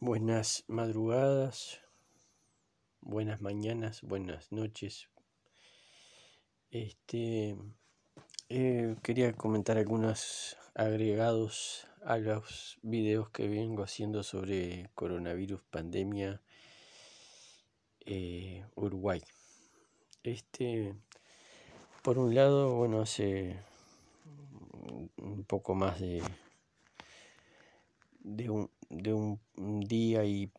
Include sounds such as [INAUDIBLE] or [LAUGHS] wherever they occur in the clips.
Buenas madrugadas, buenas mañanas, buenas noches. Este eh, quería comentar algunos agregados a los videos que vengo haciendo sobre coronavirus, pandemia, eh, Uruguay. Este, por un lado, bueno, hace un poco más de de un, de un, día y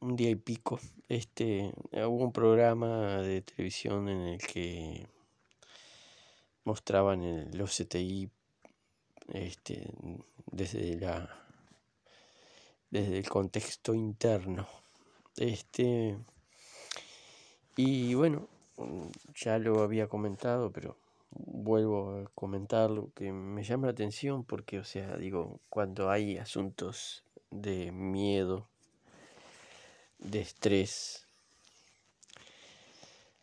un día y pico, este, hubo un programa de televisión en el que mostraban el, los este, desde la desde el contexto interno. Este y bueno, ya lo había comentado, pero vuelvo a comentarlo que me llama la atención porque o sea, digo, cuando hay asuntos de miedo, de estrés,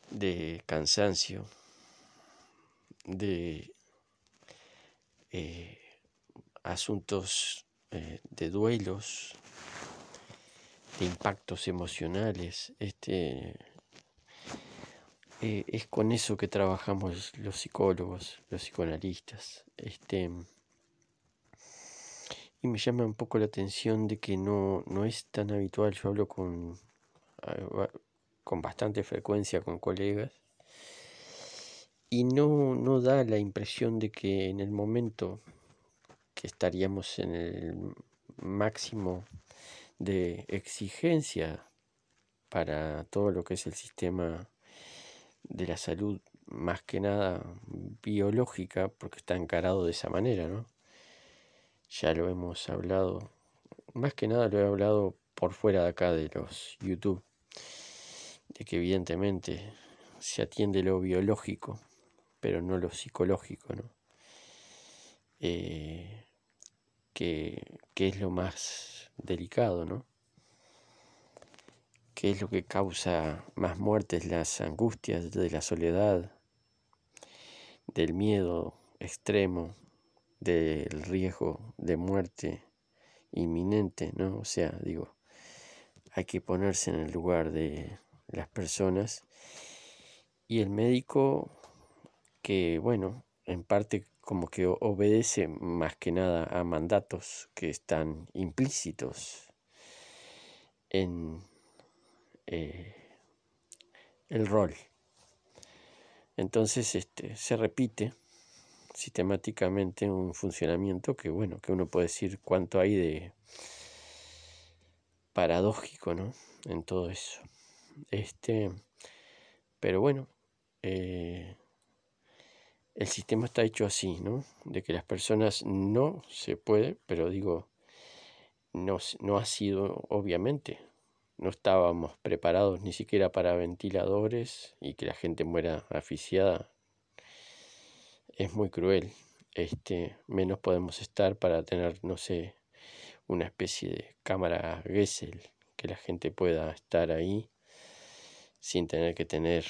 de cansancio, de eh, asuntos eh, de duelos, de impactos emocionales. Este, eh, es con eso que trabajamos los psicólogos, los psicoanalistas. Este, y me llama un poco la atención de que no, no es tan habitual. Yo hablo con, con bastante frecuencia con colegas y no, no da la impresión de que en el momento que estaríamos en el máximo de exigencia para todo lo que es el sistema de la salud, más que nada biológica, porque está encarado de esa manera, ¿no? ya lo hemos hablado, más que nada lo he hablado por fuera de acá de los YouTube, de que evidentemente se atiende lo biológico, pero no lo psicológico, ¿no? Eh, que, que es lo más delicado, ¿no? que es lo que causa más muertes, las angustias de la soledad, del miedo extremo, del riesgo de muerte inminente, ¿no? O sea, digo, hay que ponerse en el lugar de las personas y el médico que, bueno, en parte como que obedece más que nada a mandatos que están implícitos en eh, el rol. Entonces, este, se repite sistemáticamente un funcionamiento que, bueno, que uno puede decir cuánto hay de paradójico, ¿no? En todo eso. Este, pero bueno, eh, el sistema está hecho así, ¿no? De que las personas no se puede, pero digo, no, no ha sido, obviamente, no estábamos preparados ni siquiera para ventiladores y que la gente muera asfixiada es muy cruel. Este, menos podemos estar para tener, no sé, una especie de cámara Gessel, que la gente pueda estar ahí sin tener que tener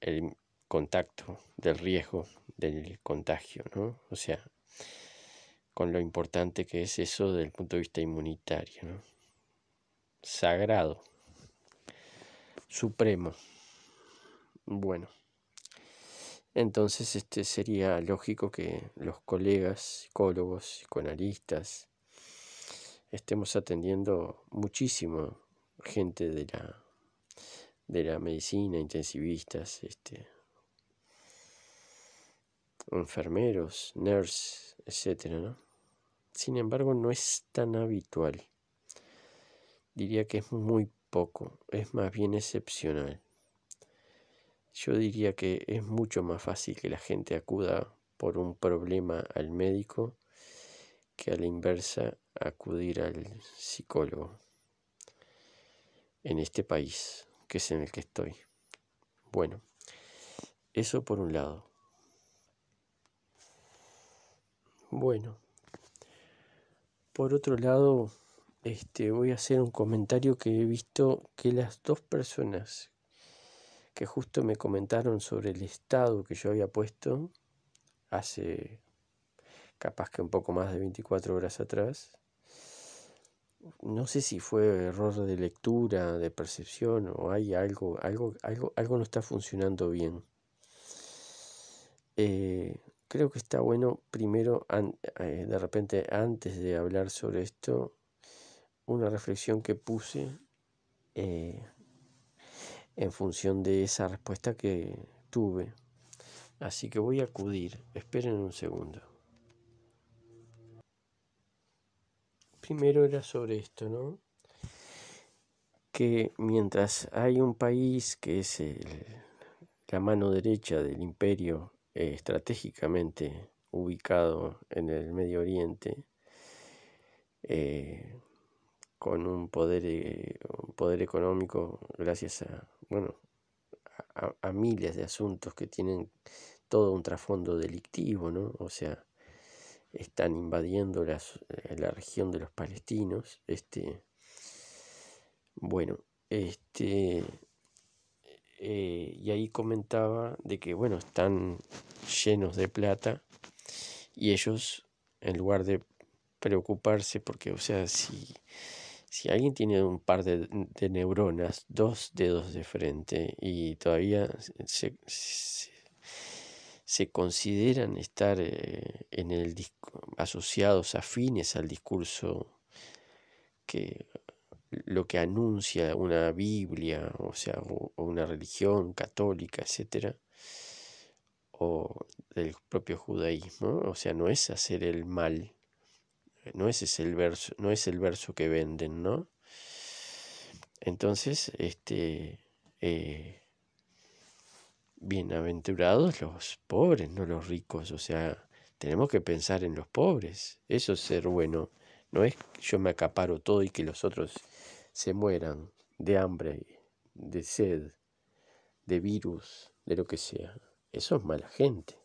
el contacto del riesgo del contagio, ¿no? O sea, con lo importante que es eso desde el punto de vista inmunitario, ¿no? Sagrado, supremo. Bueno. Entonces este, sería lógico que los colegas, psicólogos, psicoanalistas, estemos atendiendo muchísimo gente de la, de la medicina, intensivistas, este, enfermeros, nurses, etc. ¿no? Sin embargo, no es tan habitual. Diría que es muy poco, es más bien excepcional yo diría que es mucho más fácil que la gente acuda por un problema al médico que a la inversa acudir al psicólogo en este país que es en el que estoy. Bueno, eso por un lado. Bueno, por otro lado, este, voy a hacer un comentario que he visto que las dos personas que justo me comentaron sobre el estado que yo había puesto hace capaz que un poco más de 24 horas atrás. No sé si fue error de lectura, de percepción o hay algo, algo, algo, algo no está funcionando bien. Eh, creo que está bueno primero, eh, de repente antes de hablar sobre esto, una reflexión que puse eh, en función de esa respuesta que tuve. Así que voy a acudir. Esperen un segundo. Primero era sobre esto, ¿no? Que mientras hay un país que es la mano derecha del imperio eh, estratégicamente ubicado en el Medio Oriente, eh, con un poder, eh, poder económico gracias a, bueno, a, miles de asuntos que tienen todo un trasfondo delictivo, ¿no? O sea, están invadiendo eh, la región de los palestinos, este, bueno, este, eh, y ahí comentaba de que, bueno, están llenos de plata y ellos, en lugar de preocuparse, porque, o sea, si si alguien tiene un par de, neuronas, dos dedos de frente y todavía se, consideran estar eh, en el asociados, afines al discurso que lo que anuncia una Biblia, o sea, una religión católica, etcétera, o del propio judaísmo, o sea, no es hacer el mal eh, no ese es el verso, no es el verso que venden, ¿no? Entonces, este, eh, bienaventurados los pobres, no los ricos. O sea, tenemos que pensar en los pobres. Eso es ser bueno. No es que yo me acaparo todo y que los otros se mueran de hambre, de sed, de virus, de lo que sea. Eso es mala gente.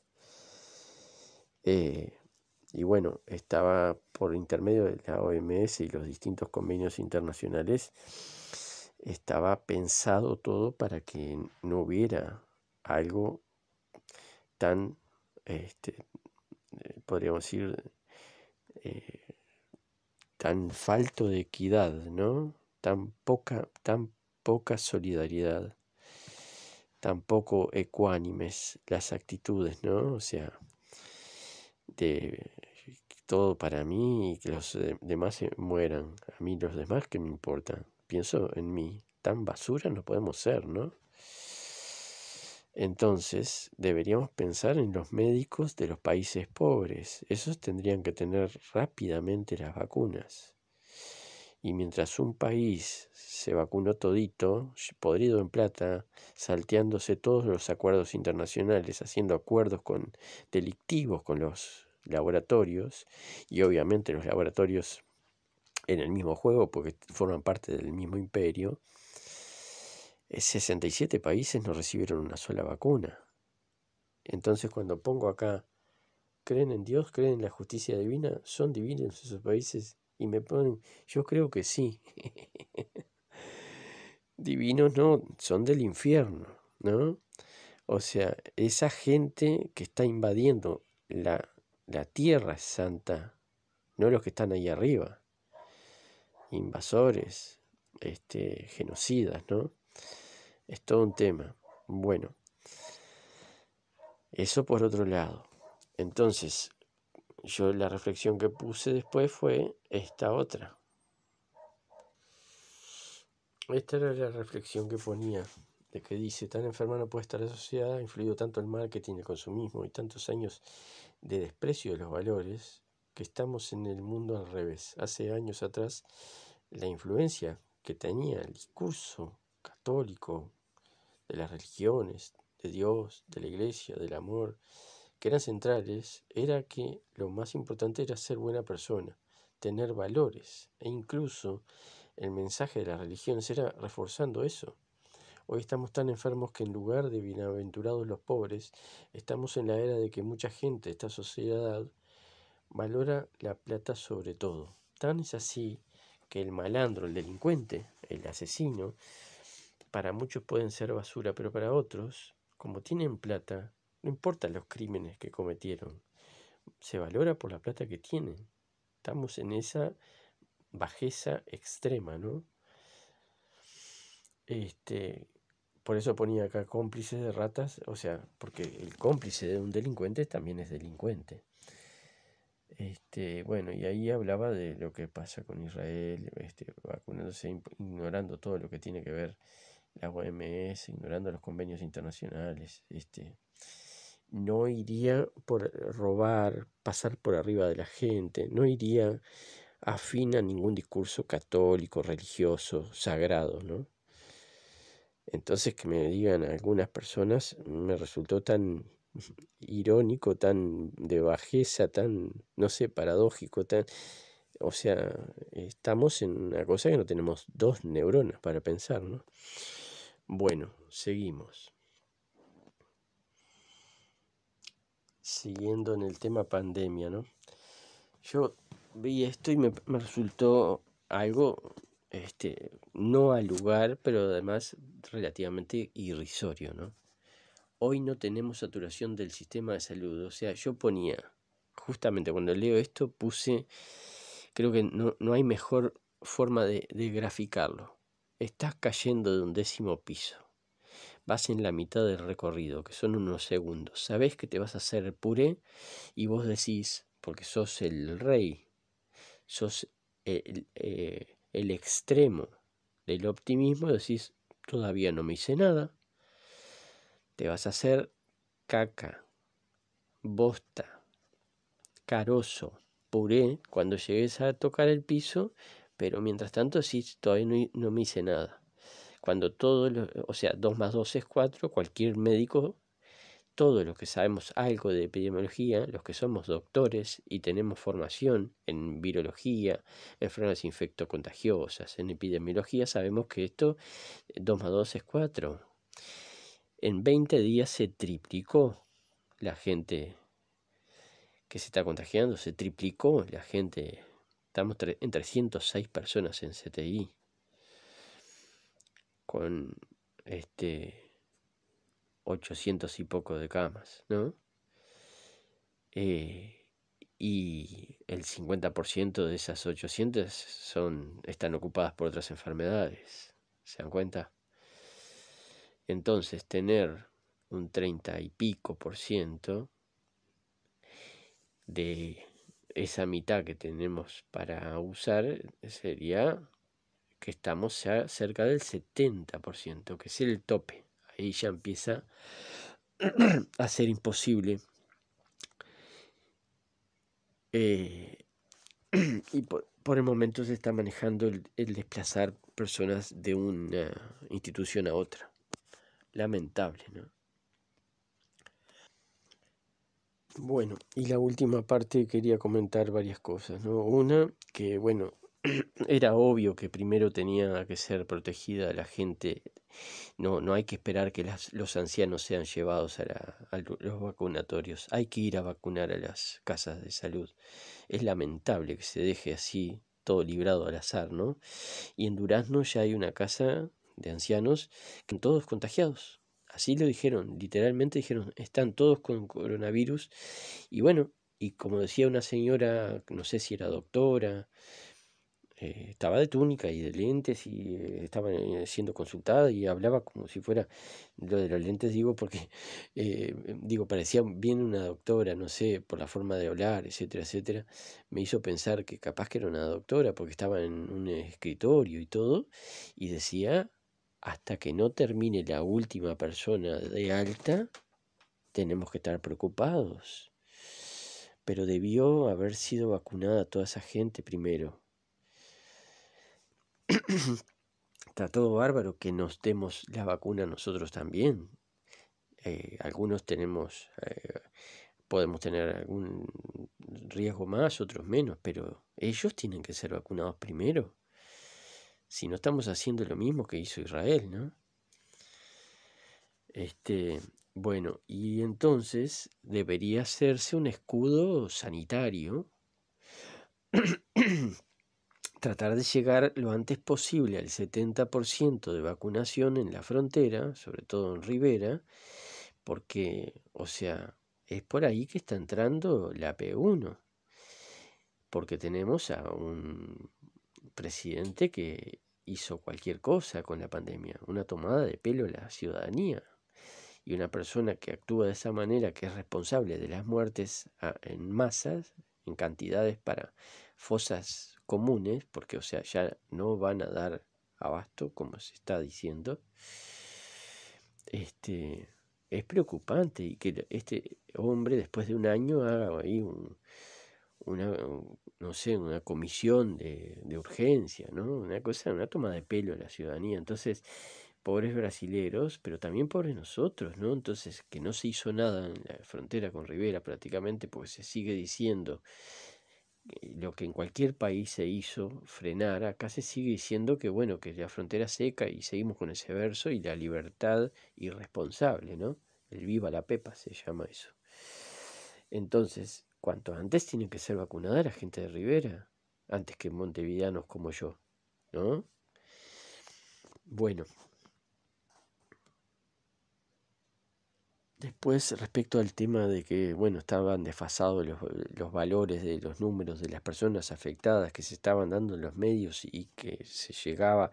Eh, y bueno, estaba por intermedio de la OMS y los distintos convenios internacionales, estaba pensado todo para que no hubiera algo tan, este, eh, podríamos decir, eh, tan falto de equidad, ¿no? Tan poca, tan poca solidaridad, tan poco ecuánimes las actitudes, ¿no? O sea, de todo para mí y que los eh, demás se mueran. A mí los demás que me importa? Pienso en mí. Tan basura no podemos ser, ¿no? Entonces, deberíamos pensar en los médicos de los países pobres. Esos tendrían que tener rápidamente las vacunas. Y mientras un país se vacunó todito, podrido en plata, salteándose todos los acuerdos internacionales, haciendo acuerdos con delictivos con los laboratorios y obviamente los laboratorios en el mismo juego porque forman parte del mismo imperio, 67 eh, países no recibieron una sola vacuna. Entonces cuando pongo acá, creen en Dios, creen en la justicia divina, son divinos esos países y me ponen, yo creo que sí. [LAUGHS] divinos no, son del infierno, ¿no? O sea, esa gente que está invadiendo la la tierra es santa, no los que están ahí arriba. Invasores, este, genocidas, ¿no? Es todo un tema. Bueno, eso por otro lado. Entonces, yo la reflexión que puse después fue esta otra. Esta era la reflexión que ponía de que dice, tan enferma no puede estar la sociedad, ha influido tanto el marketing, el consumismo y tantos años de desprecio de los valores, que estamos en el mundo al revés. Hace años atrás, la influencia que tenía el discurso católico de las religiones, de Dios, de la iglesia, del amor, que eran centrales, era que lo más importante era ser buena persona, tener valores, e incluso el mensaje de las religiones era reforzando eso, Hoy estamos tan enfermos que en lugar de bienaventurados los pobres, estamos en la era de que mucha gente, esta sociedad, valora la plata sobre todo. Tan es así que el malandro, el delincuente, el asesino, para muchos pueden ser basura, pero para otros, como tienen plata, no importan los crímenes que cometieron, se valora por la plata que tienen. Estamos en esa bajeza extrema, ¿no? Este, por eso ponía acá cómplices de ratas, o sea, porque el cómplice de un delincuente también es delincuente. Este, bueno, y ahí hablaba de lo que pasa con Israel, este, vacunándose, ignorando todo lo que tiene que ver la OMS, ignorando los convenios internacionales. Este, no iría por robar, pasar por arriba de la gente, no iría afín a ningún discurso católico, religioso, sagrado, ¿no? Entonces que me digan algunas personas me resultó tan [LAUGHS] irónico, tan de bajeza, tan, no sé, paradójico, tan... O sea, estamos en una cosa que no tenemos dos neuronas para pensar, ¿no? Bueno, seguimos. Siguiendo en el tema pandemia, ¿no? Yo vi esto y me, me resultó algo este, no al lugar, pero además relativamente irrisorio, ¿no? Hoy no tenemos saturación del sistema de salud. O sea, yo ponía, justamente cuando leo esto, puse, creo que no, hay mejor forma de, graficarlo. Estás cayendo de un décimo piso. Vas en la mitad del recorrido, que son unos segundos. Sabés que te vas a hacer puré y vos decís, porque sos el rey, sos el eh, el extremo del optimismo decís, todavía no me hice nada, te vas a hacer caca, bosta, carozo, puré cuando llegues a tocar el piso, pero mientras tanto decís, todavía no, me hice nada. Cuando todo, o sea, 2 más 2 es 4, cualquier médico todos los que sabemos algo de epidemiología, los que somos doctores y tenemos formación en virología, en enfermedades infectocontagiosas, en epidemiología, sabemos que esto 2 más 2 es 4. En 20 días se triplicó la gente que se está contagiando, se triplicó la gente. Estamos en 306 personas en CTI. Con este 800 y poco de camas, ¿no? Eh, y el 50% de esas 800 son, están ocupadas por otras enfermedades, ¿se dan cuenta? Entonces, tener un 30 y pico por ciento de esa mitad que tenemos para usar sería que estamos ya cerca del 70%, que es el tope. [CLEARS THROAT] Eh, [CLEARS THROAT] y ya empieza a ser imposible. y por, el momento se está manejando el, desplazar personas de una institución a otra. Lamentable, ¿no? Bueno, y la última parte quería comentar varias cosas, Una, que bueno, [CLEARS THROAT] era obvio que primero tenía que ser protegida la gente. No, no hay que esperar que las, los ancianos sean llevados a, la, los vacunatorios. Hay que ir a vacunar a las casas de salud. Es lamentable que se deje así todo librado al azar, ¿no? Y en Durazno ya hay una casa de ancianos que están todos contagiados. Así lo dijeron, literalmente dijeron, están todos con coronavirus. Y bueno, y como decía una señora, no sé si era doctora, eh, estaba de túnica y de lentes y eh, estaba eh, siendo consultada y hablaba como si fuera lo de los lentes digo porque [LAUGHS] digo parecía bien una doctora no sé por la forma de hablar etcétera etcétera me hizo pensar que capaz que era una doctora porque estaba en un escritorio y todo y decía hasta que no termine la última persona de alta tenemos que estar preocupados pero debió haber sido vacunada toda esa gente primero [CLEARS THROAT] está todo bárbaro que nos demos la vacuna nosotros también. Eh, algunos tenemos, eh, podemos tener algún riesgo más, otros menos, pero ellos tienen que ser vacunados primero. Si no estamos haciendo lo mismo que hizo Israel, ¿no? Este, bueno, y entonces debería hacerse un escudo sanitario [CLEARS THROAT] [CLEARS THROAT] tratar de llegar lo antes posible al 70% de vacunación en la frontera, sobre todo en Rivera, porque, o sea, es por ahí que está entrando la P1, porque tenemos a un presidente que hizo cualquier cosa con la pandemia, una tomada de pelo a la ciudadanía. Y una persona que actúa de esa manera, que es responsable de las muertes ah, en masas, en cantidades para fosas comunes, porque o sea, ya no van a dar abasto, como se está diciendo, este, es preocupante y que este hombre después de un año haga ahí una, no sé, una comisión de, urgencia, ¿no? Una cosa, una toma de pelo a la ciudadanía. Entonces, pobres brasileros, pero también pobres nosotros, ¿no? Entonces, que no se hizo nada en la frontera con Rivera prácticamente, porque se sigue diciendo eh, lo que en cualquier país se hizo, frenar, acá se sigue diciendo que bueno, que la frontera seca y seguimos con ese verso y la libertad irresponsable, ¿no? El viva la pepa se llama eso. Entonces, cuanto antes tienen que ser vacunada la gente de Rivera, antes que montevideanos como yo, ¿no? Bueno, Después, respecto al tema de que, bueno, estaban desfasados los, valores de los números de las personas afectadas que se estaban dando en los medios y que se llegaba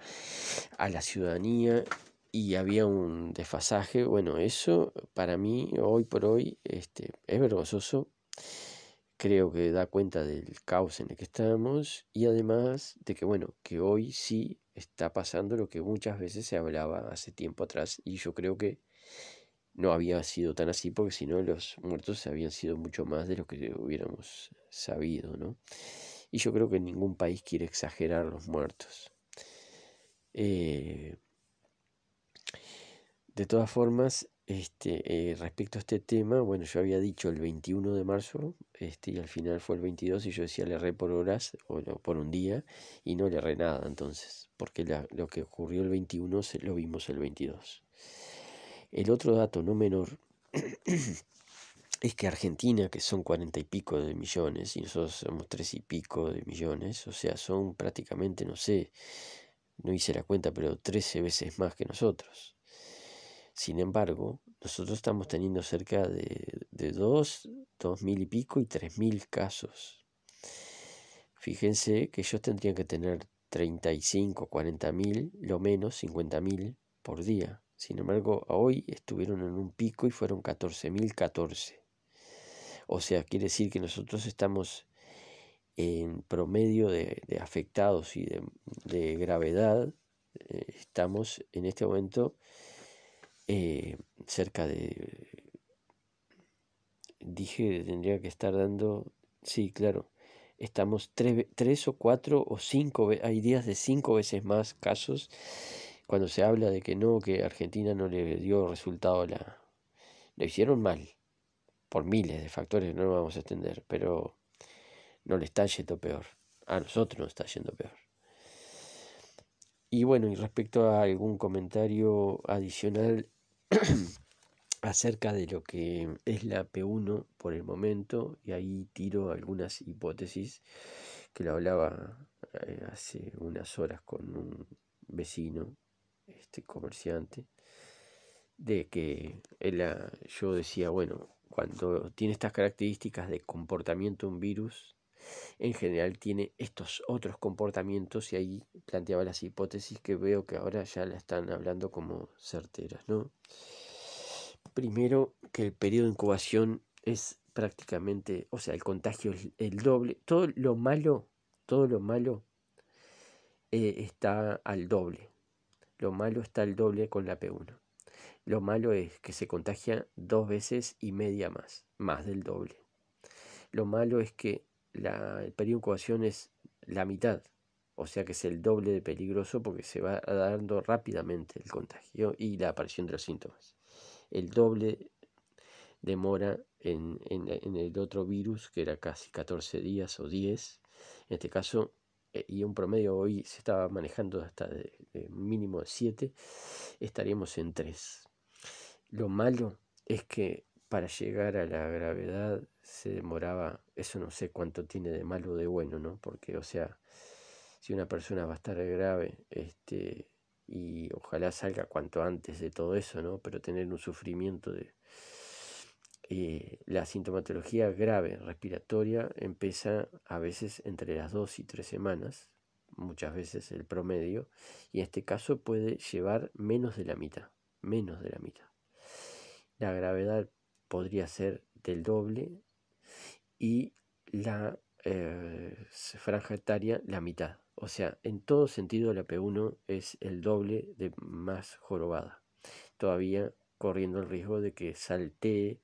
a la ciudadanía y había un desfasaje, bueno, eso para mí hoy por hoy este, es vergonzoso, creo que da cuenta del caos en el que estamos y además de que, bueno, que hoy sí está pasando lo que muchas veces se hablaba hace tiempo atrás y yo creo que no había sido tan así porque si no los muertos habían sido mucho más de lo que hubiéramos sabido, ¿no? Y yo creo que ningún país quiere exagerar los muertos. Eh, de todas formas, este, eh, respecto a este tema, bueno, yo había dicho el 21 de marzo, este, y al final fue el 22, y yo decía le erré por horas o por un día, y no le erré nada entonces, porque lo que ocurrió el 21 se, lo vimos el 22. El otro dato no menor [CLEARS THROAT] es que Argentina, que son cuarenta y pico de millones, y nosotros somos tres y pico de millones, o sea, son prácticamente, no sé, no hice la cuenta, pero 13 veces más que nosotros. Sin embargo, nosotros estamos teniendo cerca de, dos, dos mil y pico y tres mil casos. Fíjense que ellos tendrían que tener 35, 40 mil, lo menos 50 mil por día. Sin embargo, hoy estuvieron en un pico y fueron 14.014. O sea, quiere decir que nosotros estamos en promedio de, afectados y de, gravedad, eh, estamos en este momento eh, cerca de, dije, tendría que estar dando, sí, claro, estamos tres, tres o cuatro o cinco, hay días de cinco veces más casos cuando se habla de que no, que Argentina no le dio resultado la... Lo hicieron mal, por miles de factores, no lo vamos a extender, pero no le está yendo peor. A nosotros nos está yendo peor. Y bueno, y respecto a algún comentario adicional [CLEARS THROAT] acerca de lo que es la P1 por el momento, y ahí tiro algunas hipótesis que lo hablaba eh, hace unas horas con un vecino este comerciante de que él, ah, yo decía, bueno, cuando tiene estas características de comportamiento un virus, en general tiene estos otros comportamientos y ahí planteaba las hipótesis que veo que ahora ya la están hablando como certeras, ¿no? Primero, que el periodo de incubación es prácticamente, o sea, el contagio es el doble, todo lo malo, todo lo malo eh, está al doble, lo malo está el doble con la P1. Lo malo es que se contagia dos veces y media más, más del doble. Lo malo es que la, el periodo de incubación es la mitad, o sea que es el doble de peligroso porque se va dando rápidamente el contagio y la aparición de los síntomas. El doble demora en, en, en el otro virus, que era casi 14 días o 10, en este caso eh, y un promedio hoy se estaba manejando hasta de, mínimo de 7, estaríamos en 3. Lo malo es que para llegar a la gravedad se demoraba, eso no sé cuánto tiene de malo o de bueno, ¿no? Porque, o sea, si una persona va a estar grave, este, y ojalá salga cuanto antes de todo eso, ¿no? Pero tener un sufrimiento de eh, la sintomatología grave respiratoria empieza a veces entre las dos y tres semanas, muchas veces el promedio, y en este caso puede llevar menos de la mitad, menos de la mitad. La gravedad podría ser del doble y la eh, franja etaria la mitad. O sea, en todo sentido la P1 es el doble de más jorobada. Todavía corriendo el riesgo de que saltee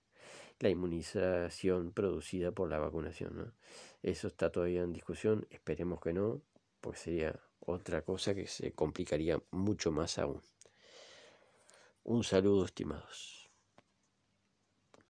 la inmunización producida por la vacunación. Eso está todavía en discusión, esperemos que no, porque sería otra cosa que se complicaría mucho más aún. Un saludo, estimados.